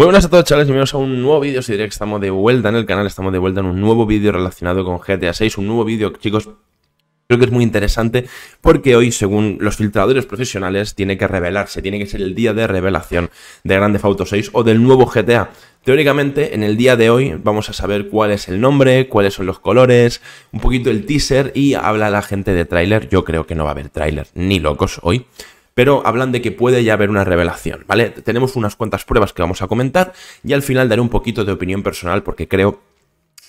Muy buenas a todos chavales, bienvenidos a un nuevo vídeo, si diré que estamos de vuelta en el canal, estamos de vuelta en un nuevo vídeo relacionado con GTA 6, un nuevo vídeo, chicos, creo que es muy interesante porque hoy, según los filtradores profesionales, tiene que revelarse, tiene que ser el día de revelación de Grande Auto 6 o del nuevo GTA. Teóricamente, en el día de hoy vamos a saber cuál es el nombre, cuáles son los colores, un poquito el teaser y habla la gente de tráiler, yo creo que no va a haber tráiler, ni locos hoy pero hablan de que puede ya haber una revelación, ¿vale? Tenemos unas cuantas pruebas que vamos a comentar y al final daré un poquito de opinión personal porque creo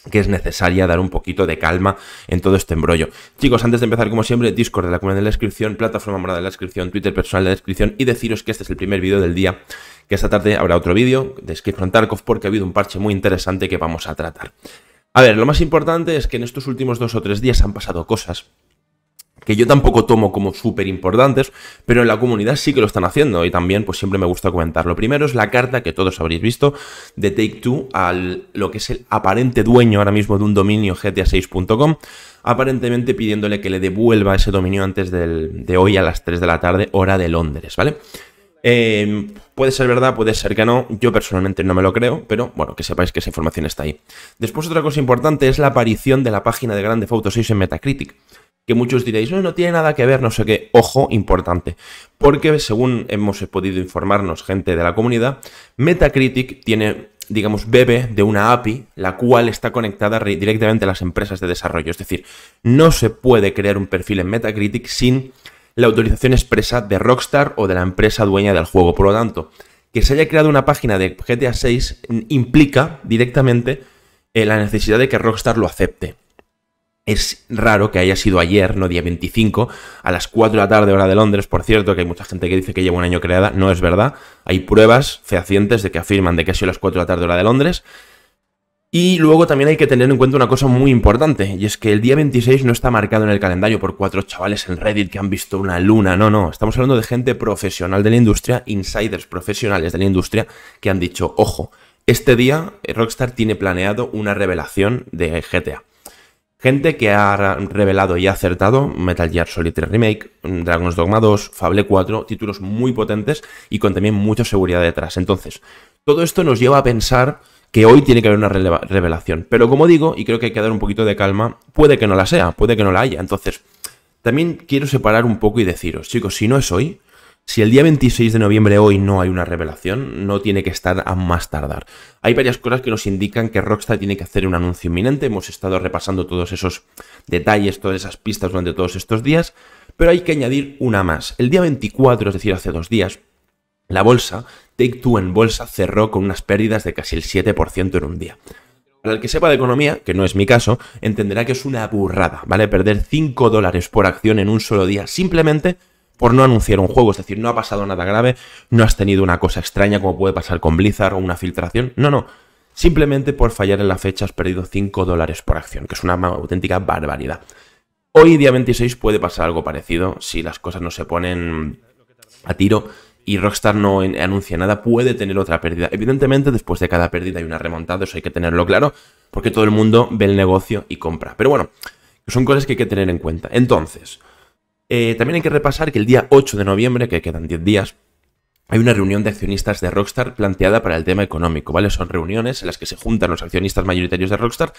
que es necesaria dar un poquito de calma en todo este embrollo. Chicos, antes de empezar, como siempre, Discord de la comunidad de la descripción, plataforma morada de la descripción, Twitter personal de la descripción y deciros que este es el primer vídeo del día, que esta tarde habrá otro vídeo de Escape Tarkov porque ha habido un parche muy interesante que vamos a tratar. A ver, lo más importante es que en estos últimos dos o tres días han pasado cosas que yo tampoco tomo como súper importantes, pero en la comunidad sí que lo están haciendo y también pues siempre me gusta comentarlo. Primero es la carta que todos habréis visto de Take Two al lo que es el aparente dueño ahora mismo de un dominio GTA6.com, aparentemente pidiéndole que le devuelva ese dominio antes de hoy a las 3 de la tarde, hora de Londres, ¿vale? Eh, puede ser verdad, puede ser que no. Yo personalmente no me lo creo, pero bueno, que sepáis que esa información está ahí. Después, otra cosa importante es la aparición de la página de Grande Auto 6 en Metacritic que muchos diréis, no, no tiene nada que ver, no sé qué, ojo, importante, porque según hemos podido informarnos gente de la comunidad, Metacritic tiene, digamos, bebe de una API, la cual está conectada directamente a las empresas de desarrollo, es decir, no se puede crear un perfil en Metacritic sin la autorización expresa de Rockstar o de la empresa dueña del juego, por lo tanto, que se haya creado una página de GTA 6 implica directamente eh, la necesidad de que Rockstar lo acepte es raro que haya sido ayer, no día 25, a las 4 de la tarde, hora de Londres, por cierto, que hay mucha gente que dice que lleva un año creada, no es verdad. Hay pruebas fehacientes de que afirman de que ha sido a las 4 de la tarde, hora de Londres. Y luego también hay que tener en cuenta una cosa muy importante, y es que el día 26 no está marcado en el calendario por cuatro chavales en Reddit que han visto una luna, no, no, estamos hablando de gente profesional de la industria, insiders profesionales de la industria, que han dicho, ojo, este día Rockstar tiene planeado una revelación de GTA. Gente que ha revelado y ha acertado Metal Gear Solid 3 Remake, mm, Dragon's Dogma 2, Fable 4, títulos muy potentes y con también mucha seguridad detrás. Entonces, todo esto nos lleva a pensar que hoy tiene que haber una revelación. Pero como digo, y creo que hay que dar un poquito de calma, puede que no la sea, puede que no la haya. Entonces, también quiero separar un poco y deciros, chicos, si no es hoy, si el día 26 de noviembre hoy no hay una revelación, no tiene que estar a más tardar. Hay varias cosas que nos indican que Rockstar tiene que hacer un anuncio inminente. Hemos estado repasando todos esos detalles, todas esas pistas durante todos estos días, pero hay que añadir una más. El día 24, es decir, hace dos días, la bolsa, Take Two en bolsa, cerró con unas pérdidas de casi el 7% en un día. Para el que sepa de economía, que no es mi caso, entenderá que es una burrada, ¿vale? Perder 5 dólares por acción en un solo día simplemente por no anunciar un juego, es decir, no ha pasado nada grave, no has tenido una cosa extraña como puede pasar con Blizzard o una filtración, no, no, simplemente por fallar en la fecha has perdido 5 dólares por acción, que es una auténtica barbaridad. Hoy, día 26, puede pasar algo parecido, si las cosas no se ponen a tiro y Rockstar no anuncia nada, puede tener otra pérdida. Evidentemente, después de cada pérdida hay una remontada, eso hay que tenerlo claro, porque todo el mundo ve el negocio y compra. Pero bueno, son cosas que hay que tener en cuenta. Entonces, eh, también hay que repasar que el día 8 de noviembre, que quedan 10 días, hay una reunión de accionistas de Rockstar planteada para el tema económico, ¿vale? Son reuniones en las que se juntan los accionistas mayoritarios de Rockstar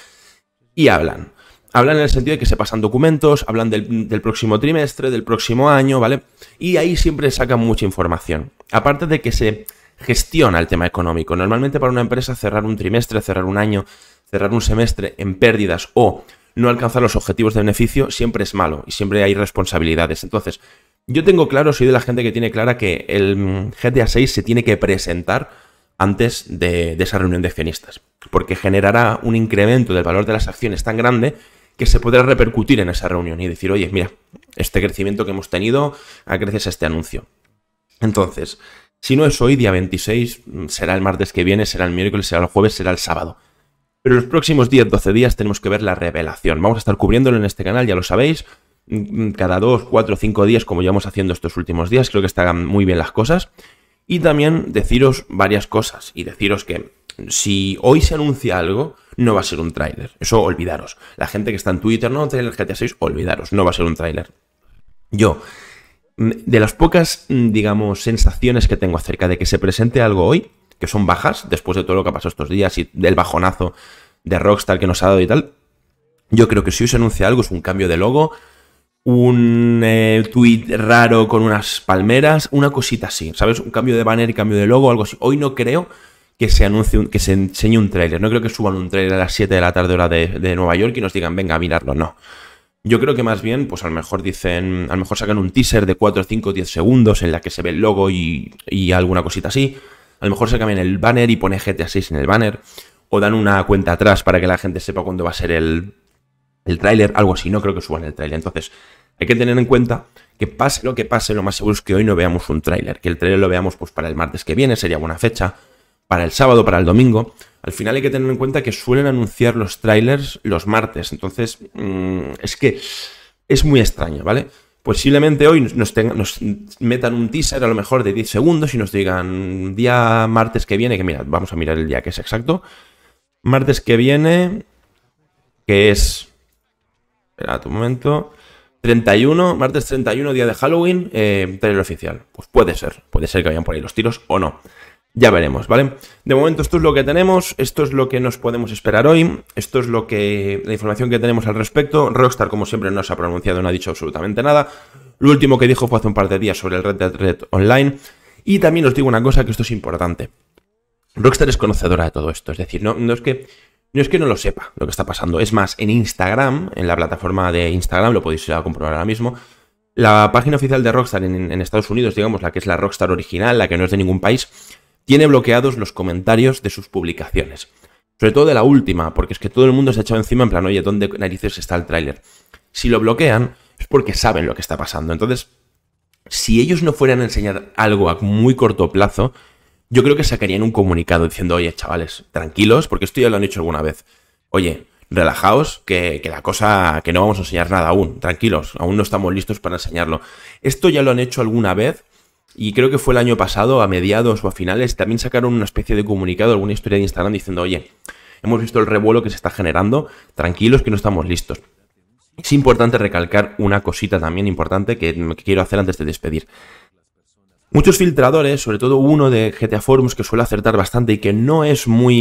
y hablan. Hablan en el sentido de que se pasan documentos, hablan del, del próximo trimestre, del próximo año, ¿vale? Y ahí siempre sacan mucha información. Aparte de que se gestiona el tema económico. Normalmente para una empresa cerrar un trimestre, cerrar un año, cerrar un semestre en pérdidas o no alcanzar los objetivos de beneficio siempre es malo y siempre hay responsabilidades. Entonces, yo tengo claro, soy de la gente que tiene clara que el mm, GTA 6 se tiene que presentar antes de, esa reunión de accionistas, porque generará un incremento del valor de las acciones tan grande que se podrá repercutir en esa reunión y decir, oye, mira, este crecimiento que hemos tenido gracias a este anuncio. Entonces, si no es hoy, día 26, mm, será el martes que viene, será el miércoles, será el jueves, será el sábado. Pero los próximos 10-12 días tenemos que ver la revelación. Vamos a estar cubriéndolo en este canal, ya lo sabéis. Mm, mm, cada 2, 4, 5 días, como llevamos haciendo estos últimos días, creo que están muy bien las cosas. Y también deciros varias cosas y deciros que si hoy se anuncia algo, no va a ser un tráiler. Eso olvidaros. La gente que está en Twitter, no, tráiler GTA 6, olvidaros, no va a ser un tráiler. Yo, mm, de las pocas, digamos, sensaciones que tengo acerca de que se presente algo hoy, que son bajas después de todo lo que ha pasado estos días y del bajonazo de Rockstar que nos ha dado y tal. Yo creo que si se anuncia algo es un cambio de logo, un eh, tweet raro con unas palmeras, una cosita así, ¿sabes? Un cambio de banner y cambio de logo, algo así. Hoy no creo que se anuncie, que se enseñe un tráiler. No creo que suban un tráiler a las 7 de la tarde hora de, Nueva York y nos digan, venga, a mirarlo, no. Yo creo que más bien, pues a lo mejor dicen, a lo mejor sacan un teaser de 4, 5, 10 segundos en la que se ve el logo y, y alguna cosita así. A lo mejor se cambian el banner y pone GTA 6 en el banner. O dan una cuenta atrás para que la gente sepa cuándo va a ser el, el tráiler, algo así. No creo que suban el tráiler. Entonces, hay que tener en cuenta que pase lo que pase, lo más seguro es que hoy no veamos un tráiler. Que el tráiler lo veamos pues para el martes que viene, sería buena fecha. Para el sábado, para el domingo. Al final hay que tener en cuenta que suelen anunciar los trailers los martes. Entonces, mm, es que es muy extraño, ¿vale? posiblemente hoy nos, metan un teaser a lo mejor de 10 segundos y nos digan día martes que viene, que mira, vamos a mirar el día que es exacto. Martes que viene, que es... Espera un momento. 31, martes 31, día de Halloween, eh, trailer oficial. Pues puede ser, puede ser que vayan por ahí los tiros o no. Ya veremos, ¿vale? De momento esto es lo que tenemos, esto es lo que nos podemos esperar hoy, esto es lo que la información que tenemos al respecto. Rockstar, como siempre, no se ha pronunciado, no ha dicho absolutamente nada. Lo último que dijo fue hace un par de días sobre el Red Dead Red Online. Y también os digo una cosa que esto es importante. Rockstar es conocedora de todo esto, es decir, no, no es que no es que no lo sepa lo que está pasando. Es más, en Instagram, en la plataforma de Instagram, lo podéis ir a comprobar ahora mismo, la página oficial de Rockstar en Estados Unidos, digamos, la que es la Rockstar original, la que no es de ningún país, tiene bloqueados los comentarios de sus publicaciones. Sobre todo de la última, porque es que todo el mundo se ha echado encima en plan, oye, ¿dónde narices está el tráiler? Si lo bloquean, es porque saben lo que está pasando. Entonces, si ellos no fueran a enseñar algo a muy corto plazo, yo creo que sacarían un comunicado diciendo, oye, chavales, tranquilos, porque esto ya lo han hecho alguna vez. Oye, relajaos, que, la cosa, que no vamos a enseñar nada aún, tranquilos, aún no estamos listos para enseñarlo. Esto ya lo han hecho alguna vez y creo que fue el año pasado, a mediados o a finales, también sacaron una especie de comunicado, alguna historia de Instagram diciendo, oye, hemos visto el revuelo que se está generando, tranquilos que no estamos listos. Es importante recalcar una cosita también importante que, quiero hacer antes de despedir. Muchos filtradores, sobre todo uno de GTA Forums que suele acertar bastante y que no es muy.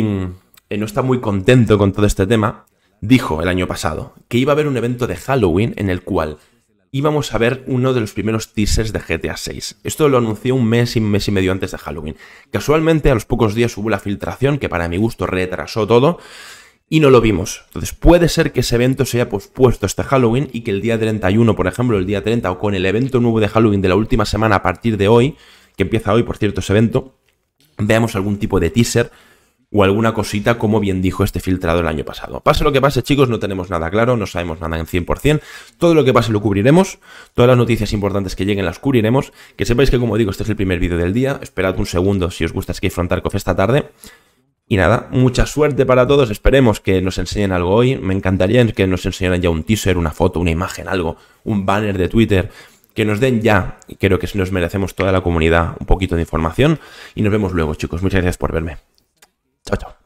Eh, no está muy contento con todo este tema, dijo el año pasado que iba a haber un evento de Halloween en el cual íbamos a ver uno de los primeros teasers de GTA VI. Esto lo anunció un mes y un mes y medio antes de Halloween. Casualmente, a los pocos días hubo la filtración, que para mi gusto retrasó todo, y no lo vimos. Entonces, puede ser que ese evento se haya pospuesto este Halloween y que el día 31, por ejemplo, el día 30, o con el evento nuevo de Halloween de la última semana a partir de hoy, que empieza hoy, por cierto, ese evento, veamos algún tipo de teaser o alguna cosita, como bien dijo este filtrado el año pasado. Pase lo que pase, chicos, no tenemos nada claro, no sabemos nada en 100%. Todo lo que pase lo cubriremos, todas las noticias importantes que lleguen las cubriremos. Que sepáis que, como digo, este es el primer vídeo del día. Esperad un segundo si os gusta que esta tarde. Y nada, mucha suerte para todos. Esperemos que nos enseñen algo hoy. Me encantaría que nos enseñaran ya un teaser, una foto, una imagen, algo, un banner de Twitter. Que nos den ya, creo que si nos merecemos toda la comunidad, un poquito de información. Y nos vemos luego, chicos. Muchas gracias por verme. Ciao, ciao.